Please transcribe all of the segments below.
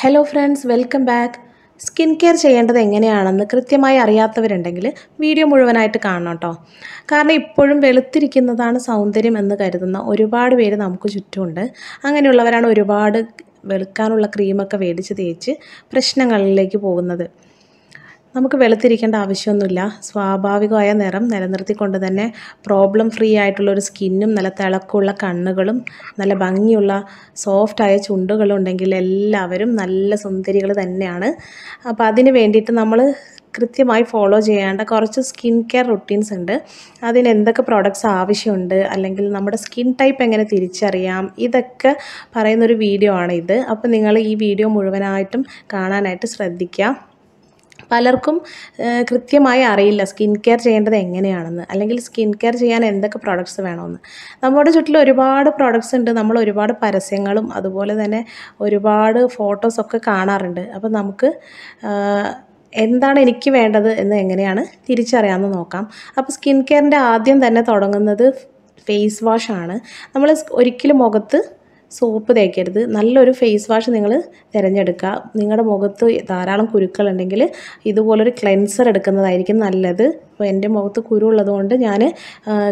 hello friends welcome back skin care ചെയ്യേണ്ടത് എങ്ങനെയാണെന്ന് കൃത്യമായി അറിയാത്തവരുണ്ടെങ്കിൽ വീഡിയോ മുഴുവനായിട്ട് കാണണം കേട്ടോ കാരണം ഇപ്പോഴും വെളുത്തിരിക്കുന്നതാണ് സൗന്ദര്യം എന്ന് കരുതുന്ന ഒരുപാട് പേര് നമുക്ക് ചുറ്റുമുണ്ട് അങ്ങനെയുള്ളവരാണ് ഒരുപാട് വെളുക്കാനുള്ള ക്രീമൊക്കെ വേടിച്ച് തേച്ച് പ്രശ്നങ്ങളിലേക്ക് പോകുന്നത് നമുക്ക് വെളുത്തിരിക്കേണ്ട ആവശ്യമൊന്നുമില്ല സ്വാഭാവികമായ നിറം നിലനിർത്തിക്കൊണ്ട് തന്നെ പ്രോബ്ലം ഫ്രീ ആയിട്ടുള്ള ഒരു സ്കിന്നും നല്ല തിളക്കമുള്ള കണ്ണുകളും നല്ല ഭംഗിയുള്ള സോഫ്റ്റായ ചുണ്ടുകളും ഉണ്ടെങ്കിൽ എല്ലാവരും നല്ല സുന്ദരികൾ തന്നെയാണ് അപ്പോൾ അതിന് വേണ്ടിയിട്ട് നമ്മൾ കൃത്യമായി ഫോളോ ചെയ്യേണ്ട കുറച്ച് സ്കിൻ കെയർ റുട്ടീൻസ് ഉണ്ട് അതിന് എന്തൊക്കെ പ്രോഡക്റ്റ്സ് ആവശ്യമുണ്ട് അല്ലെങ്കിൽ നമ്മുടെ സ്കിൻ ടൈപ്പ് എങ്ങനെ തിരിച്ചറിയാം ഇതൊക്കെ പറയുന്നൊരു വീഡിയോ ആണ് ഇത് അപ്പോൾ നിങ്ങൾ ഈ വീഡിയോ മുഴുവനായിട്ടും കാണാനായിട്ട് ശ്രദ്ധിക്കാം പലർക്കും കൃത്യമായി അറിയില്ല സ്കിൻ കെയർ ചെയ്യേണ്ടത് എങ്ങനെയാണെന്ന് അല്ലെങ്കിൽ സ്കിൻ കെയർ ചെയ്യാൻ എന്തൊക്കെ പ്രോഡക്ട്സ് വേണമെന്ന് നമ്മുടെ ചുറ്റിൽ ഒരുപാട് പ്രോഡക്ട്സ് ഉണ്ട് നമ്മൾ ഒരുപാട് പരസ്യങ്ങളും അതുപോലെ തന്നെ ഒരുപാട് ഫോട്ടോസൊക്കെ കാണാറുണ്ട് അപ്പോൾ നമുക്ക് എന്താണ് എനിക്ക് വേണ്ടത് എന്ന് എങ്ങനെയാണ് തിരിച്ചറിയാമെന്ന് നോക്കാം അപ്പോൾ സ്കിൻ കെയറിൻ്റെ ആദ്യം തന്നെ തുടങ്ങുന്നത് ഫേസ് വാഷാണ് നമ്മൾ ഒരിക്കലും മുഖത്ത് സോപ്പ് തേക്കരുത് നല്ലൊരു ഫേസ് വാഷ് നിങ്ങൾ തിരഞ്ഞെടുക്കുക നിങ്ങളുടെ മുഖത്ത് ധാരാളം കുരുക്കളുണ്ടെങ്കിൽ ഇതുപോലൊരു ക്ലെൻസർ എടുക്കുന്നതായിരിക്കും നല്ലത് അപ്പോൾ എൻ്റെ മുഖത്ത് കുരു ഉള്ളതുകൊണ്ട് ഞാൻ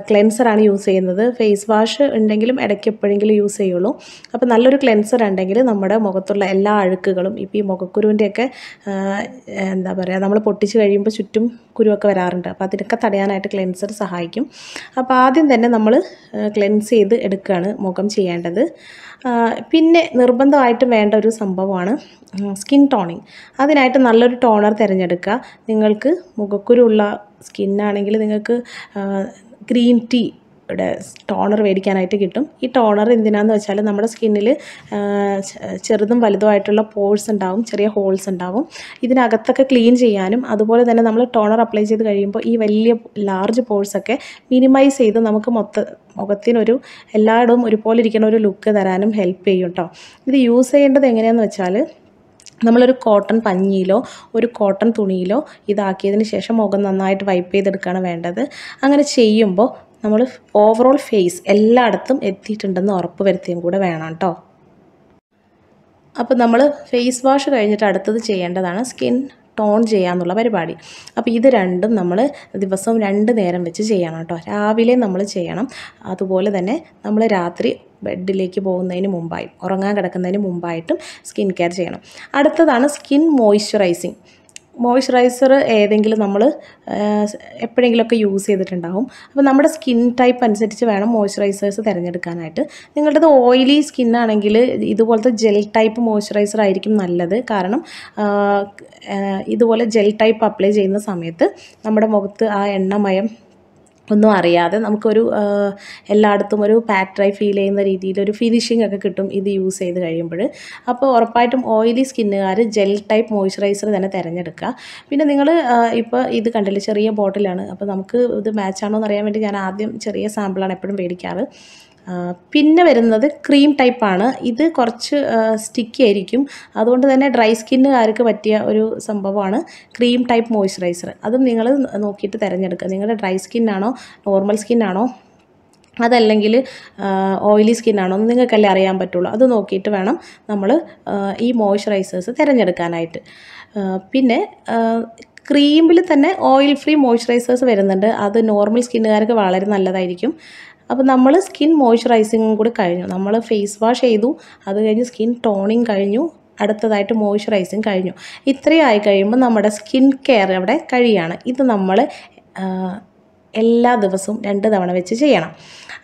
ക്ലെൻസറാണ് യൂസ് ചെയ്യുന്നത് ഫേസ് വാഷ് ഉണ്ടെങ്കിലും ഇടയ്ക്ക് എപ്പോഴെങ്കിലും യൂസ് ചെയ്യുള്ളൂ അപ്പോൾ നല്ലൊരു ക്ലെൻസർ ഉണ്ടെങ്കിൽ നമ്മുടെ മുഖത്തുള്ള എല്ലാ അഴുക്കുകളും ഇപ്പോൾ ഈ മുഖക്കുരുവിൻ്റെയൊക്കെ എന്താ പറയുക നമ്മൾ പൊട്ടിച്ച് കഴിയുമ്പോൾ ചുറ്റും കുരുവൊക്കെ വരാറുണ്ട് അപ്പോൾ അതിനൊക്കെ തടയാനായിട്ട് ക്ലെൻസർ സഹായിക്കും അപ്പോൾ ആദ്യം തന്നെ നമ്മൾ ക്ലെൻസ് ചെയ്ത് എടുക്കുകയാണ് മുഖം ചെയ്യേണ്ടത് പിന്നെ നിർബന്ധമായിട്ടും വേണ്ട ഒരു സംഭവമാണ് സ്കിൻ ടോണിങ് അതിനായിട്ട് നല്ലൊരു ടോണർ തിരഞ്ഞെടുക്കുക നിങ്ങൾക്ക് മുഖക്കുരുള്ള സ്കിന്നാണെങ്കിൽ നിങ്ങൾക്ക് ഗ്രീൻ ടീ ഇവിടെ ടോണർ മേടിക്കാനായിട്ട് കിട്ടും ഈ ടോണർ എന്തിനാന്ന് വെച്ചാൽ നമ്മുടെ സ്കിന്നിൽ ചെറുതും വലുതുമായിട്ടുള്ള പോഴ്സ് ഉണ്ടാവും ചെറിയ ഹോൾസ് ഉണ്ടാവും ഇതിനകത്തൊക്കെ ക്ലീൻ ചെയ്യാനും അതുപോലെ തന്നെ നമ്മൾ ടോണർ അപ്ലൈ ചെയ്ത് കഴിയുമ്പോൾ ഈ വലിയ ലാർജ് ഒക്കെ മിനിമൈസ് ചെയ്ത് നമുക്ക് മൊത്ത മുഖത്തിനൊരു എല്ലായിടവും ഒരുപോലെ ഇരിക്കുന്ന ഒരു ലുക്ക് തരാനും ഹെൽപ്പ് ചെയ്യും കേട്ടോ ഇത് യൂസ് ചെയ്യേണ്ടത് എങ്ങനെയാണെന്ന് വെച്ചാൽ നമ്മളൊരു കോട്ടൺ പഞ്ഞിയിലോ ഒരു കോട്ടൺ തുണിയിലോ ഇതാക്കിയതിന് ശേഷം മുഖം നന്നായിട്ട് വൈപ്പ് ചെയ്തെടുക്കുകയാണ് വേണ്ടത് അങ്ങനെ ചെയ്യുമ്പോൾ നമ്മൾ ഓവറോൾ ഫേസ് എല്ലായിടത്തും എത്തിയിട്ടുണ്ടെന്ന് ഉറപ്പ് വരുത്തിയും കൂടെ വേണം കേട്ടോ അപ്പോൾ നമ്മൾ ഫേസ് വാഷ് കഴിഞ്ഞിട്ട് അടുത്തത് ചെയ്യേണ്ടതാണ് സ്കിൻ ടോൺ ചെയ്യാമെന്നുള്ള പരിപാടി അപ്പോൾ ഇത് രണ്ടും നമ്മൾ ദിവസവും രണ്ട് നേരം വെച്ച് ചെയ്യണം കേട്ടോ രാവിലെ നമ്മൾ ചെയ്യണം അതുപോലെ തന്നെ നമ്മൾ രാത്രി ബെഡിലേക്ക് പോകുന്നതിന് മുമ്പായും ഉറങ്ങാൻ കിടക്കുന്നതിന് മുമ്പായിട്ടും സ്കിൻ കെയർ ചെയ്യണം അടുത്തതാണ് സ്കിൻ മോയ്സ്ചറൈസിങ് മോയ്സ്ചറൈസർ ഏതെങ്കിലും നമ്മൾ എപ്പോഴെങ്കിലുമൊക്കെ യൂസ് ചെയ്തിട്ടുണ്ടാവും അപ്പോൾ നമ്മുടെ സ്കിൻ ടൈപ്പ് അനുസരിച്ച് വേണം മോയ്സ്ചറൈസേഴ്സ് തിരഞ്ഞെടുക്കാനായിട്ട് നിങ്ങളുടേത് ഓയിലി ആണെങ്കിൽ ഇതുപോലത്തെ ജെൽ ടൈപ്പ് മോയ്സ്ചറൈസർ ആയിരിക്കും നല്ലത് കാരണം ഇതുപോലെ ജെൽ ടൈപ്പ് അപ്ലൈ ചെയ്യുന്ന സമയത്ത് നമ്മുടെ മുഖത്ത് ആ എണ്ണമയം ഒന്നും അറിയാതെ നമുക്കൊരു എല്ലായിടത്തും ഒരു പാറ്ററായി ഫീൽ ചെയ്യുന്ന രീതിയിൽ ഒരു ഫിനിഷിംഗ് ഒക്കെ കിട്ടും ഇത് യൂസ് ചെയ്ത് കഴിയുമ്പോൾ അപ്പോൾ ഉറപ്പായിട്ടും ഓയിലി സ്കിന്നുകാർ ജെൽ ടൈപ്പ് മോയ്സ്ചറൈസർ തന്നെ തിരഞ്ഞെടുക്കുക പിന്നെ നിങ്ങൾ ഇപ്പോൾ ഇത് കണ്ടില്ല ചെറിയ ബോട്ടിലാണ് അപ്പോൾ നമുക്ക് ഇത് മാച്ചാണോ എന്ന് അറിയാൻ വേണ്ടി ഞാൻ ആദ്യം ചെറിയ സാമ്പിളാണ് എപ്പോഴും മേടിക്കാറ് പിന്നെ വരുന്നത് ക്രീം ടൈപ്പാണ് ഇത് കുറച്ച് സ്റ്റിക്കി ആയിരിക്കും അതുകൊണ്ട് തന്നെ ഡ്രൈ സ്കിന്നുകാർക്ക് പറ്റിയ ഒരു സംഭവമാണ് ക്രീം ടൈപ്പ് മോയ്സ്ചറൈസർ അതും നിങ്ങൾ നോക്കിയിട്ട് തിരഞ്ഞെടുക്കുക നിങ്ങളുടെ ഡ്രൈ സ്കിന്നാണോ നോർമൽ സ്കിന്നാണോ അതല്ലെങ്കിൽ ഓയിലി സ്കിന്നാണോ എന്ന് നിങ്ങൾക്കല്ലേ അറിയാൻ പറ്റുള്ളൂ അത് നോക്കിയിട്ട് വേണം നമ്മൾ ഈ മോയ്സ്ചറൈസേഴ്സ് തിരഞ്ഞെടുക്കാനായിട്ട് പിന്നെ ക്രീമിൽ തന്നെ ഓയിൽ ഫ്രീ മോയ്സ്ചറൈസേഴ്സ് വരുന്നുണ്ട് അത് നോർമൽ സ്കിന്നുകാർക്ക് വളരെ നല്ലതായിരിക്കും അപ്പോൾ നമ്മൾ സ്കിൻ മോയ്സ്ചറൈസിങ്ങും കൂടി കഴിഞ്ഞു നമ്മൾ ഫേസ് വാഷ് ചെയ്തു അത് കഴിഞ്ഞ് സ്കിൻ ടോണിങ് കഴിഞ്ഞു അടുത്തതായിട്ട് മോയ്സ്ചറൈസിങ് കഴിഞ്ഞു ഇത്രയും ആയി കഴിയുമ്പോൾ നമ്മുടെ സ്കിൻ കെയർ അവിടെ കഴിയാണ് ഇത് നമ്മൾ എല്ലാ ദിവസവും രണ്ട് തവണ വെച്ച് ചെയ്യണം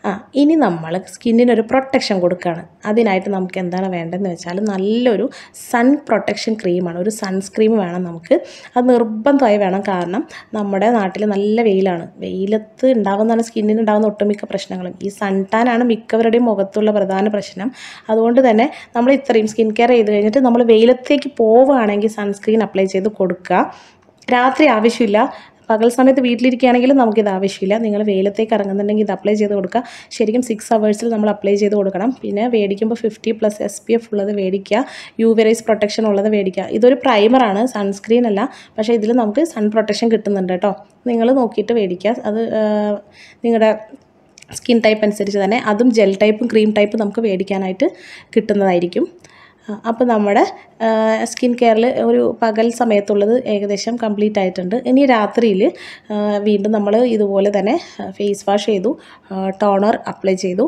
ആ ഇനി നമ്മൾ സ്കിന്നിനൊരു പ്രൊട്ടക്ഷൻ കൊടുക്കുകയാണ് അതിനായിട്ട് നമുക്ക് എന്താണ് വേണ്ടതെന്ന് വെച്ചാൽ നല്ലൊരു സൺ പ്രൊട്ടക്ഷൻ ക്രീമാണ് ഒരു സൺസ്ക്രീം വേണം നമുക്ക് അത് നിർബന്ധമായി വേണം കാരണം നമ്മുടെ നാട്ടിൽ നല്ല വെയിലാണ് വെയിലത്ത് ഉണ്ടാകുന്നതാണ് സ്കിന്നിന് ഉണ്ടാകുന്ന ഒട്ടുമിക്ക പ്രശ്നങ്ങളും ഈ സൺ ടാനാണ് മിക്കവരുടെയും മുഖത്തുള്ള പ്രധാന പ്രശ്നം അതുകൊണ്ട് തന്നെ നമ്മൾ ഇത്രയും സ്കിൻ കെയർ ചെയ്ത് കഴിഞ്ഞിട്ട് നമ്മൾ വെയിലത്തേക്ക് പോവുകയാണെങ്കിൽ സൺസ്ക്രീൻ അപ്ലൈ ചെയ്ത് കൊടുക്കുക രാത്രി ആവശ്യമില്ല പകൽ സമയത്ത് വീട്ടിലിരിക്കുകയാണെങ്കിലും നമുക്കിത് ആവശ്യമില്ല നിങ്ങൾ വെയിലത്തേക്ക് ഇറങ്ങുന്നുണ്ടെങ്കിൽ ഇത് അപ്ലൈ ചെയ്ത് കൊടുക്കുക ശരിക്കും സിക്സ് അവേഴ്സിൽ നമ്മൾ അപ്ലൈ ചെയ്ത് കൊടുക്കണം പിന്നെ മേടിക്കുമ്പോൾ fifty plus S P F ഉള്ളത് മേടിക്കുക യു വെറൈസ് പ്രൊട്ടക്ഷൻ ഉള്ളത് മേടിക്കുക ഇതൊരു പ്രൈമറാണ് സൺസ്ക്രീൻ അല്ല പക്ഷേ ഇതിൽ നമുക്ക് സൺ പ്രൊട്ടക്ഷൻ കിട്ടുന്നുണ്ട് കേട്ടോ നിങ്ങൾ നോക്കിയിട്ട് മേടിക്കുക അത് നിങ്ങളുടെ സ്കിൻ ടൈപ്പ് അനുസരിച്ച് തന്നെ അതും ജെൽ ടൈപ്പും ക്രീം ടൈപ്പും നമുക്ക് മേടിക്കാനായിട്ട് കിട്ടുന്നതായിരിക്കും അപ്പോൾ നമ്മുടെ സ്കിൻ കെയറിൽ ഒരു പകൽ സമയത്തുള്ളത് ഏകദേശം കംപ്ലീറ്റ് ആയിട്ടുണ്ട് ഇനി രാത്രിയിൽ വീണ്ടും നമ്മൾ ഇതുപോലെ തന്നെ ഫേസ് വാഷ് ചെയ്തു ടോണർ അപ്ലൈ ചെയ്തു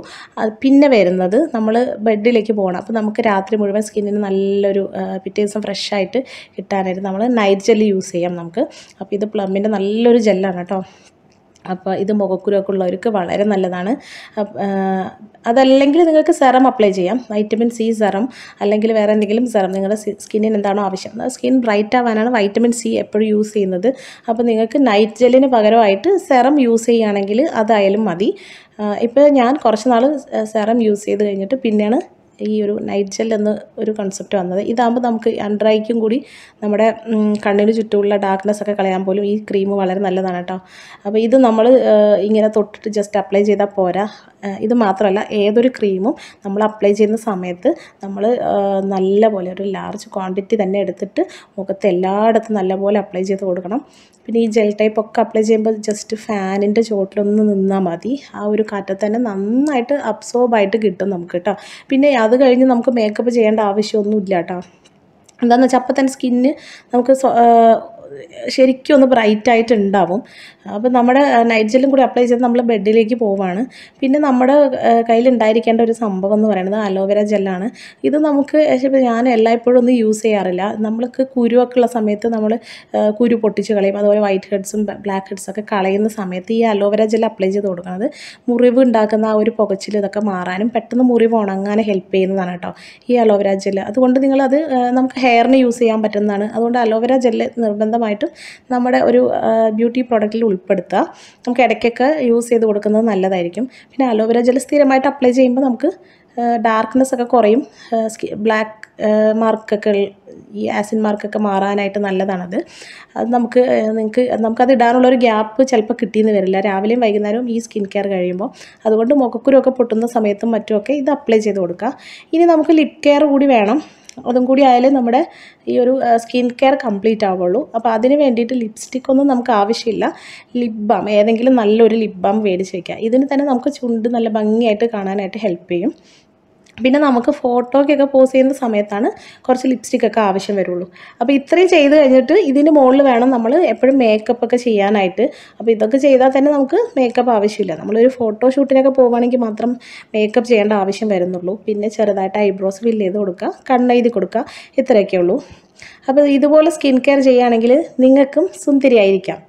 പിന്നെ വരുന്നത് നമ്മൾ ബെഡിലേക്ക് പോകണം അപ്പോൾ നമുക്ക് രാത്രി മുഴുവൻ സ്കിന്നിന് നല്ലൊരു പിറ്റേ ദിവസം ഫ്രഷായിട്ട് കിട്ടാനായിട്ട് നമ്മൾ നൈറ്റ് ജെല്ല് യൂസ് ചെയ്യാം നമുക്ക് അപ്പോൾ ഇത് പ്ലമ്മിൻ്റെ നല്ലൊരു ജെല്ലാണ് കേട്ടോ അപ്പോൾ ഇത് മുഖക്കുരുവൊക്കെ ഉള്ളവർക്ക് വളരെ നല്ലതാണ് അതല്ലെങ്കിൽ നിങ്ങൾക്ക് സെറം അപ്ലൈ ചെയ്യാം വൈറ്റമിൻ സി സെറം അല്ലെങ്കിൽ വേറെ എന്തെങ്കിലും സെറം നിങ്ങളുടെ സ്കിന്നിന് എന്താണോ ആവശ്യം സ്കിൻ ബ്രൈറ്റ് ആവാനാണ് വൈറ്റമിൻ സി എപ്പോഴും യൂസ് ചെയ്യുന്നത് അപ്പോൾ നിങ്ങൾക്ക് നൈറ്റ് ജെല്ലിന് പകരമായിട്ട് സെറം യൂസ് ചെയ്യുകയാണെങ്കിൽ അതായാലും മതി ഇപ്പോൾ ഞാൻ കുറച്ച് നാൾ സെറം യൂസ് ചെയ്ത് കഴിഞ്ഞിട്ട് പിന്നെയാണ് ഈ ഒരു നൈറ്റ് ജെൽ എന്ന ഒരു കൺസെപ്റ്റ് വന്നത് ഇതാകുമ്പോൾ നമുക്ക് അണ്ടർ ഐക്കും കൂടി നമ്മുടെ കണ്ണിന് ചുറ്റുമുള്ള ഡാർക്ക്നെസ് ഒക്കെ കളയാൻ പോലും ഈ ക്രീം വളരെ നല്ലതാണ് കേട്ടോ അപ്പോൾ ഇത് നമ്മൾ ഇങ്ങനെ തൊട്ടിട്ട് ജസ്റ്റ് അപ്ലൈ ചെയ്താൽ പോരാ ഇത് മാത്രമല്ല ഏതൊരു ക്രീമും നമ്മൾ അപ്ലൈ ചെയ്യുന്ന സമയത്ത് നമ്മൾ നല്ല പോലെ ഒരു ലാർജ് ക്വാണ്ടിറ്റി തന്നെ എടുത്തിട്ട് മുഖത്ത് എല്ലായിടത്തും നല്ലപോലെ അപ്ലൈ ചെയ്ത് കൊടുക്കണം പിന്നെ ഈ ജെൽ ടൈപ്പ് ഒക്കെ അപ്ലൈ ചെയ്യുമ്പോൾ ജസ്റ്റ് ഫാനിൻ്റെ ചുവട്ടിലൊന്ന് നിന്നാൽ മതി ആ ഒരു കാറ്റത്ത് തന്നെ നന്നായിട്ട് അബ്സോർബായിട്ട് കിട്ടും നമുക്ക് കേട്ടോ പിന്നെ അത് കഴിഞ്ഞ് നമുക്ക് മേക്കപ്പ് ചെയ്യേണ്ട ആവശ്യമൊന്നുമില്ല കേട്ടോ എന്താണെന്ന് വെച്ചാൽ അപ്പം തന്നെ സ്കിന്ന് നമുക്ക് ശരിക്കും ഒന്ന് ബ്രൈറ്റ് ആയിട്ട് ഉണ്ടാവും അപ്പോൾ നമ്മുടെ നൈറ്റ് ജെല്ലും കൂടി അപ്ലൈ ചെയ്ത് നമ്മൾ ബെഡിലേക്ക് പോവാണ് പിന്നെ നമ്മുടെ കയ്യിലുണ്ടായിരിക്കേണ്ട ഒരു സംഭവം എന്ന് പറയുന്നത് അലോവേര ജെല്ലാണ് ഇത് നമുക്ക് ഞാൻ എല്ലായ്പ്പോഴും ഒന്നും യൂസ് ചെയ്യാറില്ല നമ്മൾക്ക് കുരുവൊക്കെ ഉള്ള സമയത്ത് നമ്മൾ കുരു പൊട്ടിച്ച് കളയും അതുപോലെ വൈറ്റ് ഹെഡ്സും ബ്ലാക്ക് ഹെഡ്സും ഒക്കെ കളയുന്ന സമയത്ത് ഈ അലോവേര ജെൽ അപ്ലൈ ചെയ്ത് കൊടുക്കുന്നത് മുറിവ് ഉണ്ടാക്കുന്ന ആ ഒരു പുകച്ചിൽ ഇതൊക്കെ മാറാനും പെട്ടെന്ന് മുറിവ് ഉണങ്ങാനും ഹെൽപ്പ് ചെയ്യുന്നതാണ് കേട്ടോ ഈ അലോവേര ജെൽ അതുകൊണ്ട് നിങ്ങളത് നമുക്ക് ഹെയറിന് യൂസ് ചെയ്യാൻ പറ്റുന്നതാണ് അതുകൊണ്ട് അലോവേര ജെല്ല് നിർബന്ധം നിർബന്ധമായിട്ടും നമ്മുടെ ഒരു ബ്യൂട്ടി പ്രോഡക്റ്റിൽ ഉൾപ്പെടുത്തുക നമുക്ക് ഇടയ്ക്കൊക്കെ യൂസ് ചെയ്ത് കൊടുക്കുന്നത് നല്ലതായിരിക്കും പിന്നെ അലോവേര ജെൽ സ്ഥിരമായിട്ട് അപ്ലൈ ചെയ്യുമ്പോൾ നമുക്ക് ഡാർക്ക്നെസ് ഒക്കെ കുറയും ബ്ലാക്ക് മാർക്കൊക്കെ ഈ ആസിൻ മാർക്കൊക്കെ മാറാനായിട്ട് നല്ലതാണത് അത് നമുക്ക് നിങ്ങൾക്ക് നമുക്കത് ഇടാനുള്ള ഒരു ഗ്യാപ്പ് ചിലപ്പോൾ കിട്ടിയെന്ന് വരില്ല രാവിലെയും വൈകുന്നേരവും ഈ സ്കിൻ കെയർ കഴിയുമ്പോൾ അതുകൊണ്ട് മുഖക്കുരുമൊക്കെ പൊട്ടുന്ന സമയത്തും മറ്റുമൊക്കെ ഇത് അപ്ലൈ ചെയ്ത് കൊടുക്കുക ഇനി നമുക്ക് ലിപ് കെയർ കൂടി വേണം അതും കൂടി ആയാലേ നമ്മുടെ ഈ ഒരു സ്കിൻ കെയർ കംപ്ലീറ്റ് ആവുള്ളൂ അപ്പോൾ അതിന് വേണ്ടിയിട്ട് ലിപ്സ്റ്റിക് ഒന്നും നമുക്ക് ആവശ്യമില്ല ലിപ് ബാം ഏതെങ്കിലും നല്ലൊരു ലിപ് ബാം മേടിച്ച് വയ്ക്കുക ഇതിന് തന്നെ നമുക്ക് ചുണ്ട് നല്ല ഭംഗിയായിട്ട് കാണാനായിട്ട് ഹെൽപ്പ് ചെയ്യും പിന്നെ നമുക്ക് ഫോട്ടോയ്ക്കൊക്കെ പോസ് ചെയ്യുന്ന സമയത്താണ് കുറച്ച് ലിപ്സ്റ്റിക്കൊക്കെ ആവശ്യം വരുള്ളൂ അപ്പോൾ ഇത്രയും ചെയ്ത് കഴിഞ്ഞിട്ട് ഇതിൻ്റെ മുകളിൽ വേണം നമ്മൾ എപ്പോഴും മേക്കപ്പ് ഒക്കെ ചെയ്യാനായിട്ട് അപ്പോൾ ഇതൊക്കെ ചെയ്താൽ തന്നെ നമുക്ക് മേക്കപ്പ് ആവശ്യമില്ല നമ്മളൊരു ഫോട്ടോ ഷൂട്ടിനൊക്കെ പോവുകയാണെങ്കിൽ മാത്രം മേക്കപ്പ് ചെയ്യേണ്ട ആവശ്യം വരുന്നുള്ളൂ പിന്നെ ചെറുതായിട്ട് ഐബ്രോസ് ഫില്ല് ചെയ്ത് കൊടുക്കുക കണ്ണെഴുതി കൊടുക്കുക ഇത്രയൊക്കെ ഉള്ളൂ അപ്പോൾ ഇതുപോലെ സ്കിൻ കെയർ ചെയ്യുകയാണെങ്കിൽ നിങ്ങൾക്കും സുന്ദരിയായിരിക്കാം